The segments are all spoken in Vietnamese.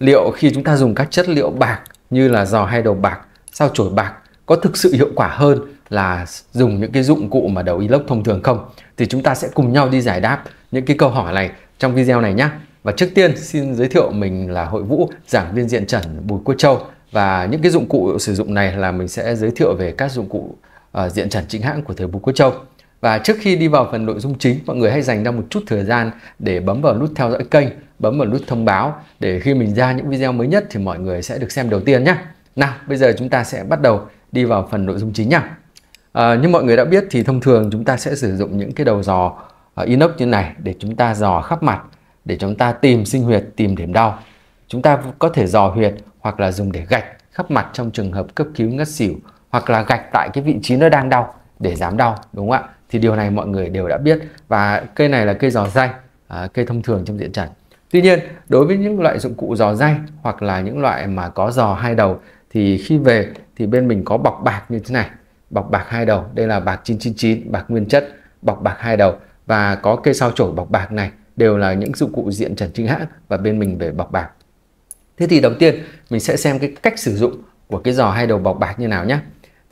liệu khi chúng ta dùng các chất liệu bạc như là giò hay đầu bạc, sao chổi bạc có thực sự hiệu quả hơn là dùng những cái dụng cụ mà đầu inox thông thường không? Thì chúng ta sẽ cùng nhau đi giải đáp những cái câu hỏi này trong video này nhé. Và trước tiên xin giới thiệu mình là Hội Vũ, giảng viên diện trần Bùi Quốc Châu và những cái dụng cụ sử dụng này là mình sẽ giới thiệu về các dụng cụ uh, diện trần chính hãng của thời Bùi Quốc Châu. Và trước khi đi vào phần nội dung chính, mọi người hãy dành ra một chút thời gian để bấm vào nút theo dõi kênh bấm vào nút thông báo để khi mình ra những video mới nhất thì mọi người sẽ được xem đầu tiên nhé. Nào, bây giờ chúng ta sẽ bắt đầu đi vào phần nội dung chính nha. À, như mọi người đã biết thì thông thường chúng ta sẽ sử dụng những cái đầu dò à, inox như này để chúng ta dò khắp mặt để chúng ta tìm sinh huyệt, tìm điểm đau. Chúng ta có thể dò huyệt hoặc là dùng để gạch khắp mặt trong trường hợp cấp cứu ngất xỉu hoặc là gạch tại cái vị trí nó đang đau để giảm đau đúng không ạ? Thì điều này mọi người đều đã biết và cây này là cây dò dây, à, cây thông thường trong diện trần. Tuy nhiên, đối với những loại dụng cụ giò dây hoặc là những loại mà có giò hai đầu thì khi về thì bên mình có bọc bạc như thế này. Bọc bạc hai đầu, đây là bạc 999, bạc nguyên chất, bọc bạc hai đầu và có cây sao chổi bọc bạc này đều là những dụng cụ diện trần chính hãng và bên mình về bọc bạc. Thế thì đầu tiên mình sẽ xem cái cách sử dụng của cái giò hai đầu bọc bạc như nào nhé.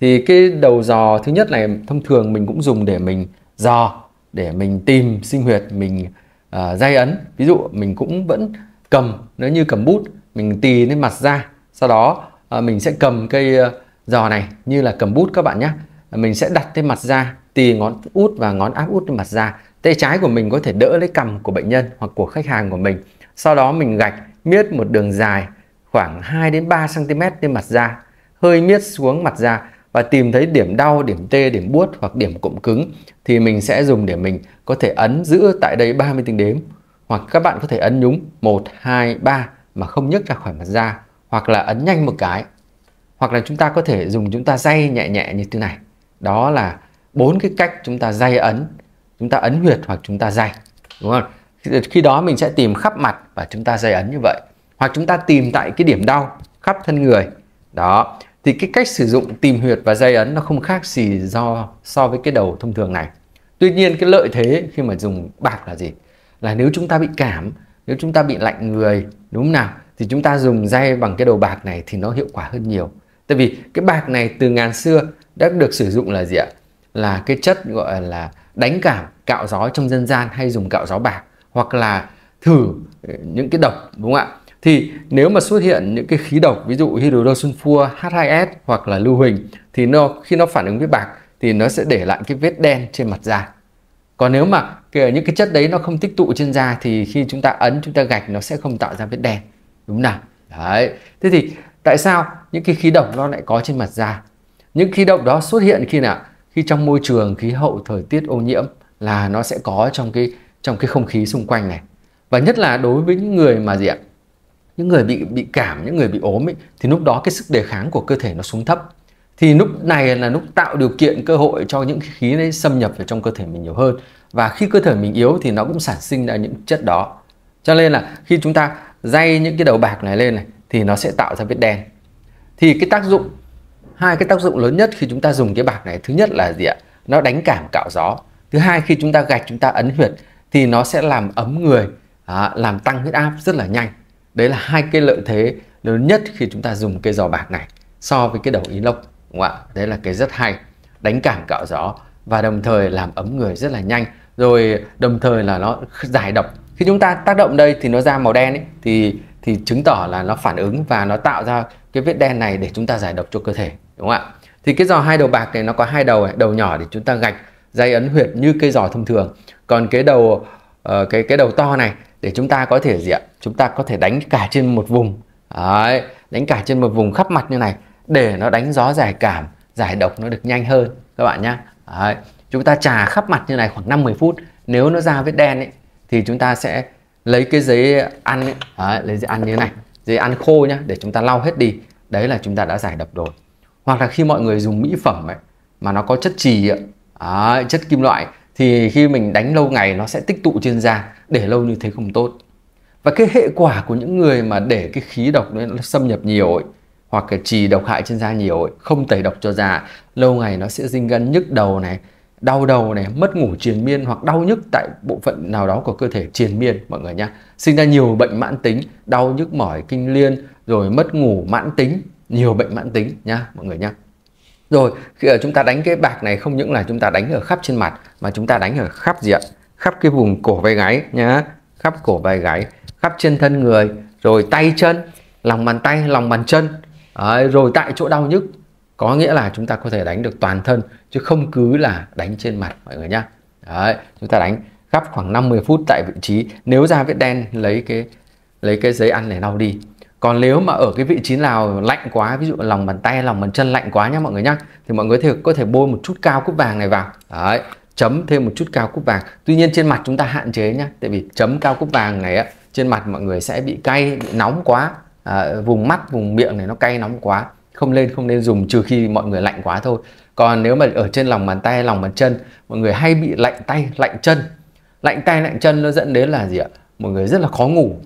Thì cái đầu giò thứ nhất này thông thường mình cũng dùng để mình giò để mình tìm sinh huyệt mình À, dây ấn ví dụ mình cũng vẫn cầm nếu như cầm bút mình tì lên mặt ra sau đó uh, mình sẽ cầm cây uh, à, giò này như là cầm bút các bạn nhé mình sẽ đặt lên mặt da tì ngón út và ngón áp út lên mặt da tay trái của mình có thể đỡ lấy cầm của bệnh nhân hoặc của khách hàng của mình sau đó mình gạch miết một đường dài khoảng 2 đến 3 cm lên mặt da hơi miết xuống mặt da và tìm thấy điểm đau, điểm tê, điểm buốt hoặc điểm cụm cứng thì mình sẽ dùng để mình có thể ấn giữ tại đây 30 tiếng đếm hoặc các bạn có thể ấn nhúng 1, 2, 3 mà không nhấc ra khỏi mặt da hoặc là ấn nhanh một cái hoặc là chúng ta có thể dùng chúng ta day nhẹ nhẹ như thế này đó là bốn cái cách chúng ta day ấn chúng ta ấn huyệt hoặc chúng ta day đúng không khi đó mình sẽ tìm khắp mặt và chúng ta day ấn như vậy hoặc chúng ta tìm tại cái điểm đau khắp thân người đó thì cái cách sử dụng tìm huyệt và dây ấn nó không khác gì do so với cái đầu thông thường này tuy nhiên cái lợi thế khi mà dùng bạc là gì là nếu chúng ta bị cảm nếu chúng ta bị lạnh người đúng không nào thì chúng ta dùng dây bằng cái đầu bạc này thì nó hiệu quả hơn nhiều tại vì cái bạc này từ ngàn xưa đã được sử dụng là gì ạ là cái chất gọi là đánh cảm cạo gió trong dân gian hay dùng cạo gió bạc hoặc là thử những cái độc đúng không ạ thì nếu mà xuất hiện những cái khí độc ví dụ hydro sunfua H2S hoặc là lưu huỳnh thì nó khi nó phản ứng với bạc thì nó sẽ để lại cái vết đen trên mặt da còn nếu mà những cái chất đấy nó không tích tụ trên da thì khi chúng ta ấn chúng ta gạch nó sẽ không tạo ra vết đen đúng nào đấy thế thì tại sao những cái khí độc nó lại có trên mặt da những khí độc đó xuất hiện khi nào khi trong môi trường khí hậu thời tiết ô nhiễm là nó sẽ có trong cái trong cái không khí xung quanh này và nhất là đối với những người mà gì ạ những người bị bị cảm những người bị ốm ấy, thì lúc đó cái sức đề kháng của cơ thể nó xuống thấp thì lúc này là lúc tạo điều kiện cơ hội cho những khí đấy xâm nhập vào trong cơ thể mình nhiều hơn và khi cơ thể mình yếu thì nó cũng sản sinh ra những chất đó cho nên là khi chúng ta dây những cái đầu bạc này lên này thì nó sẽ tạo ra vết đen thì cái tác dụng hai cái tác dụng lớn nhất khi chúng ta dùng cái bạc này thứ nhất là gì ạ nó đánh cảm cạo gió thứ hai khi chúng ta gạch chúng ta ấn huyệt thì nó sẽ làm ấm người à, làm tăng huyết áp rất là nhanh đấy là hai cái lợi thế lớn nhất khi chúng ta dùng cây giò bạc này so với cái đầu inox đúng không ạ đấy là cái rất hay đánh cảm cạo gió và đồng thời làm ấm người rất là nhanh rồi đồng thời là nó giải độc khi chúng ta tác động đây thì nó ra màu đen ấy, thì thì chứng tỏ là nó phản ứng và nó tạo ra cái vết đen này để chúng ta giải độc cho cơ thể đúng không ạ thì cái giò hai đầu bạc này nó có hai đầu đầu nhỏ để chúng ta gạch dây ấn huyệt như cây giò thông thường còn cái đầu ờ, cái cái đầu to này để chúng ta có thể gì ạ chúng ta có thể đánh cả trên một vùng Đấy, đánh cả trên một vùng khắp mặt như này để nó đánh gió giải cảm giải độc nó được nhanh hơn các bạn nhé chúng ta trà khắp mặt như này khoảng 5-10 phút nếu nó ra vết đen ấy, thì chúng ta sẽ lấy cái giấy ăn ấy, đấy, lấy giấy ăn như thế này giấy ăn khô nhá để chúng ta lau hết đi đấy là chúng ta đã giải độc rồi hoặc là khi mọi người dùng mỹ phẩm ấy, mà nó có chất trì ấy, chất kim loại thì khi mình đánh lâu ngày nó sẽ tích tụ trên da để lâu như thế không tốt và cái hệ quả của những người mà để cái khí độc nó xâm nhập nhiều ấy, hoặc là trì độc hại trên da nhiều ấy, không tẩy độc cho da lâu ngày nó sẽ dinh gân nhức đầu này đau đầu này mất ngủ triền miên hoặc đau nhức tại bộ phận nào đó của cơ thể triền miên mọi người nhé sinh ra nhiều bệnh mãn tính đau nhức mỏi kinh liên rồi mất ngủ mãn tính nhiều bệnh mãn tính nhá mọi người nhá rồi, khi chúng ta đánh cái bạc này không những là chúng ta đánh ở khắp trên mặt mà chúng ta đánh ở khắp diện, khắp cái vùng cổ vai gáy nhá, khắp cổ vai gáy, khắp trên thân người, rồi tay chân, lòng bàn tay, lòng bàn chân. Đấy, rồi tại chỗ đau nhức có nghĩa là chúng ta có thể đánh được toàn thân chứ không cứ là đánh trên mặt mọi người nhá. Đấy, chúng ta đánh khắp khoảng 50 phút tại vị trí nếu ra vết đen lấy cái lấy cái giấy ăn này lau đi còn nếu mà ở cái vị trí nào lạnh quá ví dụ lòng bàn tay lòng bàn chân lạnh quá nhá mọi người nhá thì mọi người có có thể bôi một chút cao cúc vàng này vào đấy chấm thêm một chút cao cúc vàng tuy nhiên trên mặt chúng ta hạn chế nhá tại vì chấm cao cúc vàng này á, trên mặt mọi người sẽ bị cay bị nóng quá à, vùng mắt vùng miệng này nó cay nóng quá không nên không nên dùng trừ khi mọi người lạnh quá thôi còn nếu mà ở trên lòng bàn tay lòng bàn chân mọi người hay bị lạnh tay lạnh chân lạnh tay lạnh chân nó dẫn đến là gì ạ mọi người rất là khó ngủ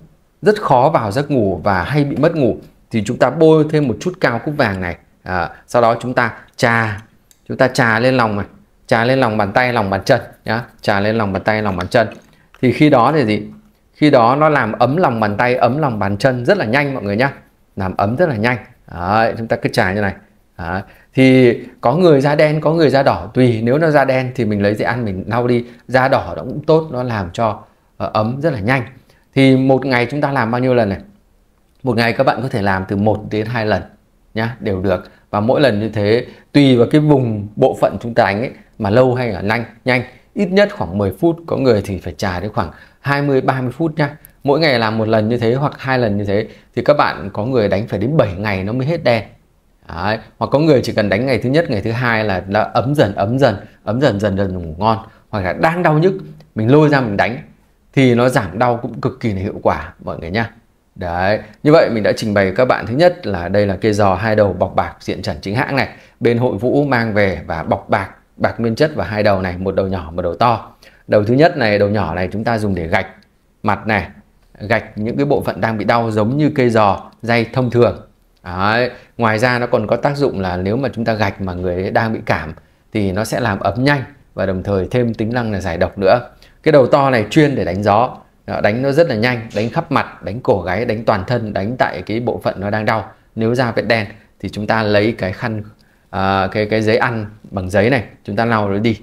rất khó vào giấc ngủ và hay bị mất ngủ thì chúng ta bôi thêm một chút cao cúc vàng này à, sau đó chúng ta trà chúng ta trà lên lòng này trà lên lòng bàn tay lòng bàn chân nhá trà lên lòng bàn tay lòng bàn chân thì khi đó thì gì khi đó nó làm ấm lòng bàn tay ấm lòng bàn chân rất là nhanh mọi người nhá làm ấm rất là nhanh Đấy, chúng ta cứ trà như này Đấy. thì có người da đen có người da đỏ tùy nếu nó da đen thì mình lấy gì ăn mình lau đi da đỏ nó cũng tốt nó làm cho ờ, ấm rất là nhanh thì một ngày chúng ta làm bao nhiêu lần này một ngày các bạn có thể làm từ 1 đến 2 lần nhá đều được và mỗi lần như thế tùy vào cái vùng bộ phận chúng ta đánh ấy mà lâu hay là nhanh nhanh ít nhất khoảng 10 phút có người thì phải trà đến khoảng 20 30 phút nhá mỗi ngày làm một lần như thế hoặc hai lần như thế thì các bạn có người đánh phải đến 7 ngày nó mới hết đen Đấy. hoặc có người chỉ cần đánh ngày thứ nhất ngày thứ hai là, là ấm dần ấm dần ấm dần dần dần ngủ ngon hoặc là đang đau nhức mình lôi ra mình đánh thì nó giảm đau cũng cực kỳ là hiệu quả mọi người nhé Đấy, như vậy mình đã trình bày với các bạn thứ nhất là đây là cây giò hai đầu bọc bạc diện trần chính hãng này, bên hội Vũ mang về và bọc bạc, bạc nguyên chất và hai đầu này, một đầu nhỏ một đầu to. Đầu thứ nhất này, đầu nhỏ này chúng ta dùng để gạch mặt này, gạch những cái bộ phận đang bị đau giống như cây giò dây thông thường. Đấy, ngoài ra nó còn có tác dụng là nếu mà chúng ta gạch mà người đang bị cảm thì nó sẽ làm ấm nhanh và đồng thời thêm tính năng là giải độc nữa cái đầu to này chuyên để đánh gió đánh nó rất là nhanh đánh khắp mặt đánh cổ gáy đánh toàn thân đánh tại cái bộ phận nó đang đau nếu da vết đen thì chúng ta lấy cái khăn à, cái cái giấy ăn bằng giấy này chúng ta lau nó đi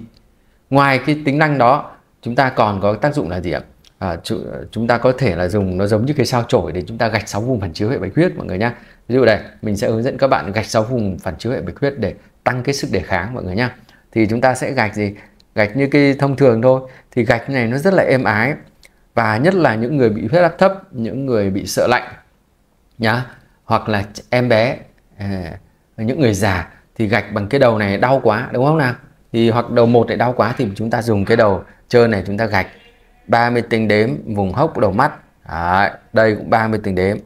ngoài cái tính năng đó chúng ta còn có tác dụng là gì ạ à, chúng ta có thể là dùng nó giống như cái sao chổi để chúng ta gạch sáu vùng phản chiếu hệ bạch huyết mọi người nhé ví dụ đây mình sẽ hướng dẫn các bạn gạch sáu vùng phản chiếu hệ bạch huyết để tăng cái sức đề kháng mọi người nhé thì chúng ta sẽ gạch gì gạch như cái thông thường thôi thì gạch này nó rất là êm ái và nhất là những người bị huyết áp thấp những người bị sợ lạnh nhá hoặc là em bé à, những người già thì gạch bằng cái đầu này đau quá đúng không nào thì hoặc đầu một lại đau quá thì chúng ta dùng cái đầu trơn này chúng ta gạch 30 tinh đếm vùng hốc đầu mắt Đấy, đây cũng 30 tinh đếm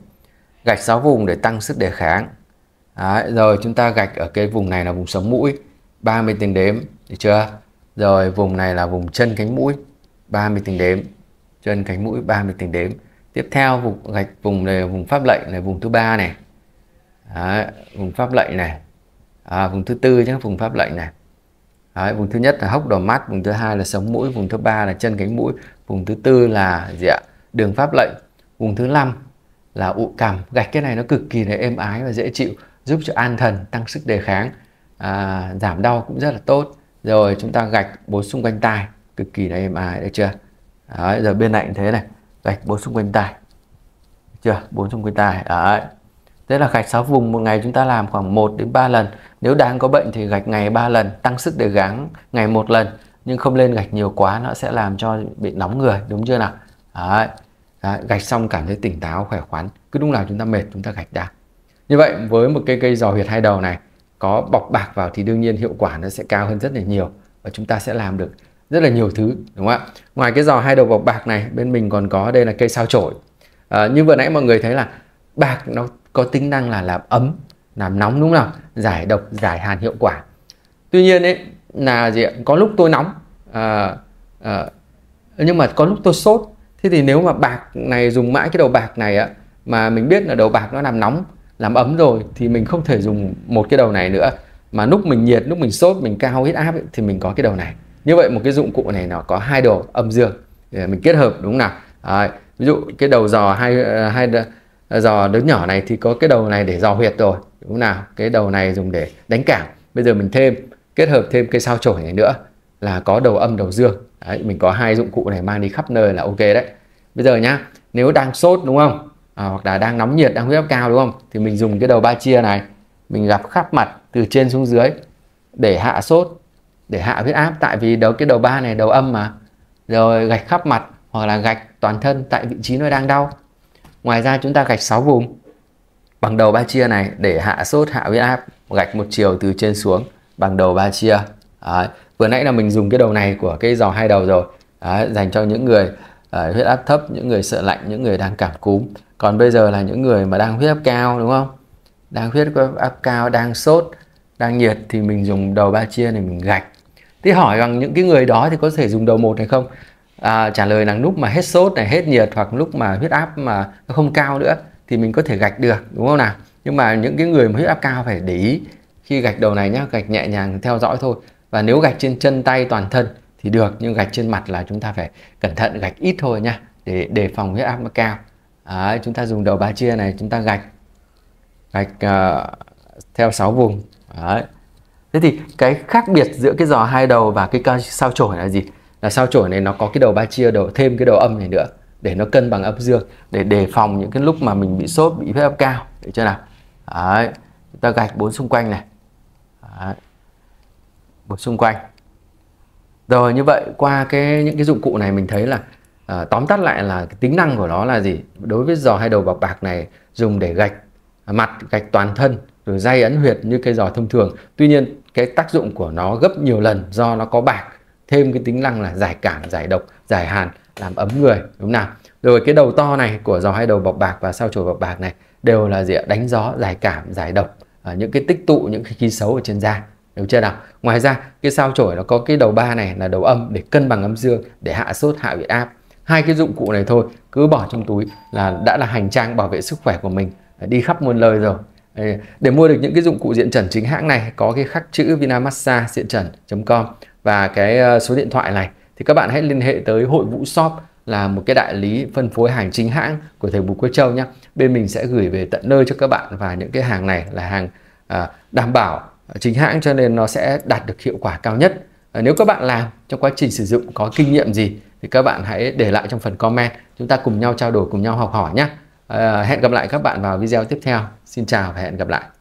gạch 6 vùng để tăng sức đề kháng Đấy, rồi chúng ta gạch ở cái vùng này là vùng sống mũi 30 tinh đếm được chưa rồi vùng này là vùng chân cánh mũi 30 tình đếm Chân cánh mũi 30 tình đếm Tiếp theo vùng gạch vùng này vùng pháp lệnh này vùng thứ ba này Đấy, vùng pháp lệnh này à, vùng thứ tư chứ vùng pháp lệnh này Đấy, vùng thứ nhất là hốc đỏ mắt vùng thứ hai là sống mũi vùng thứ ba là chân cánh mũi vùng thứ tư là gì ạ đường pháp lệnh vùng thứ năm là ụ cằm gạch cái này nó cực kỳ là êm ái và dễ chịu giúp cho an thần tăng sức đề kháng à, giảm đau cũng rất là tốt rồi chúng ta gạch bốn xung quanh tai cực kỳ là êm ái được chưa đấy, giờ bên cạnh thế này gạch bốn xung quanh tai chưa bốn xung quanh tai đấy Thế là gạch sáu vùng một ngày chúng ta làm khoảng 1 đến 3 lần. Nếu đang có bệnh thì gạch ngày 3 lần, tăng sức để gắng ngày một lần nhưng không lên gạch nhiều quá nó sẽ làm cho bị nóng người đúng chưa nào? Đấy. Đấy. gạch xong cảm thấy tỉnh táo khỏe khoắn. Cứ lúc nào chúng ta mệt chúng ta gạch ra. Như vậy với một cây cây giò huyệt hai đầu này có bọc bạc vào thì đương nhiên hiệu quả nó sẽ cao hơn rất là nhiều và chúng ta sẽ làm được rất là nhiều thứ đúng không ạ ngoài cái giò hai đầu bọc bạc này bên mình còn có đây là cây sao chổi à, như vừa nãy mọi người thấy là bạc nó có tính năng là làm ấm làm nóng đúng không giải độc giải hàn hiệu quả tuy nhiên ấy là gì ạ có lúc tôi nóng à, à, nhưng mà có lúc tôi sốt thế thì nếu mà bạc này dùng mãi cái đầu bạc này á mà mình biết là đầu bạc nó làm nóng làm ấm rồi thì mình không thể dùng một cái đầu này nữa mà lúc mình nhiệt lúc mình sốt mình cao huyết áp ấy, thì mình có cái đầu này như vậy một cái dụng cụ này nó có hai đầu âm dương để mình kết hợp đúng không nào à, ví dụ cái đầu giò hai hai giò đứa nhỏ này thì có cái đầu này để giò huyệt rồi đúng không nào cái đầu này dùng để đánh cảm bây giờ mình thêm kết hợp thêm cây sao chổi này nữa là có đầu âm đầu dương đấy, mình có hai dụng cụ này mang đi khắp nơi là ok đấy bây giờ nhá nếu đang sốt đúng không à, hoặc là đang nóng nhiệt đang huyết áp cao đúng không thì mình dùng cái đầu ba chia này mình gặp khắp mặt từ trên xuống dưới để hạ sốt để hạ huyết áp tại vì đầu cái đầu ba này đầu âm mà rồi gạch khắp mặt hoặc là gạch toàn thân tại vị trí nơi đang đau ngoài ra chúng ta gạch 6 vùng bằng đầu ba chia này để hạ sốt hạ huyết áp gạch một chiều từ trên xuống bằng đầu ba chia Đấy. vừa nãy là mình dùng cái đầu này của cái giò hai đầu rồi Đấy. dành cho những người uh, huyết áp thấp những người sợ lạnh những người đang cảm cúm còn bây giờ là những người mà đang huyết áp cao đúng không đang huyết áp cao đang sốt đang nhiệt thì mình dùng đầu ba chia này mình gạch thì hỏi rằng những cái người đó thì có thể dùng đầu một hay không à, trả lời là lúc mà hết sốt này hết nhiệt hoặc lúc mà huyết áp mà nó không cao nữa thì mình có thể gạch được đúng không nào nhưng mà những cái người mà huyết áp cao phải để ý khi gạch đầu này nhá gạch nhẹ nhàng theo dõi thôi và nếu gạch trên chân tay toàn thân thì được nhưng gạch trên mặt là chúng ta phải cẩn thận gạch ít thôi nha để đề phòng huyết áp nó cao Đấy, chúng ta dùng đầu ba chia này chúng ta gạch gạch uh, theo 6 vùng Đấy. thế thì cái khác biệt giữa cái giò hai đầu và cái sao chổi là gì là sao chổi này nó có cái đầu ba chia đầu thêm cái đầu âm này nữa để nó cân bằng âm dương để đề phòng những cái lúc mà mình bị sốt bị huyết áp cao để chưa nào Đấy. chúng ta gạch bốn xung quanh này Đấy. bốn xung quanh rồi như vậy qua cái những cái dụng cụ này mình thấy là à, tóm tắt lại là tính năng của nó là gì đối với giò hai đầu bọc bạc này dùng để gạch mặt gạch toàn thân rồi dây ấn huyệt như cây giò thông thường tuy nhiên cái tác dụng của nó gấp nhiều lần do nó có bạc thêm cái tính năng là giải cảm giải độc giải hàn làm ấm người đúng không nào rồi cái đầu to này của giò hai đầu bọc bạc và sao chổi bọc bạc này đều là gì đánh gió giải cảm giải độc à, những cái tích tụ những cái khí xấu ở trên da đúng chưa nào ngoài ra cái sao chổi nó có cái đầu ba này là đầu âm để cân bằng âm dương để hạ sốt hạ huyết áp hai cái dụng cụ này thôi cứ bỏ trong túi là đã là hành trang bảo vệ sức khỏe của mình đi khắp muôn lời rồi để mua được những cái dụng cụ diện trần chính hãng này có cái khắc chữ vinamassa diện trần.com và cái ờ, số điện thoại này thì các bạn hãy liên hệ tới hội vũ shop là một cái đại lý phân phối hàng chính hãng của thầy Bùi Quế Châu nhé. Bên mình sẽ gửi về tận nơi cho các bạn và những cái hàng này là hàng ờ, đảm bảo chính hãng cho nên nó sẽ đạt được hiệu quả cao nhất. Ờ, nếu các bạn làm trong quá trình sử dụng có kinh nghiệm gì thì các bạn hãy để lại trong phần comment chúng ta cùng nhau trao đổi cùng nhau học hỏi nhé à, hẹn gặp lại các bạn vào video tiếp theo xin chào và hẹn gặp lại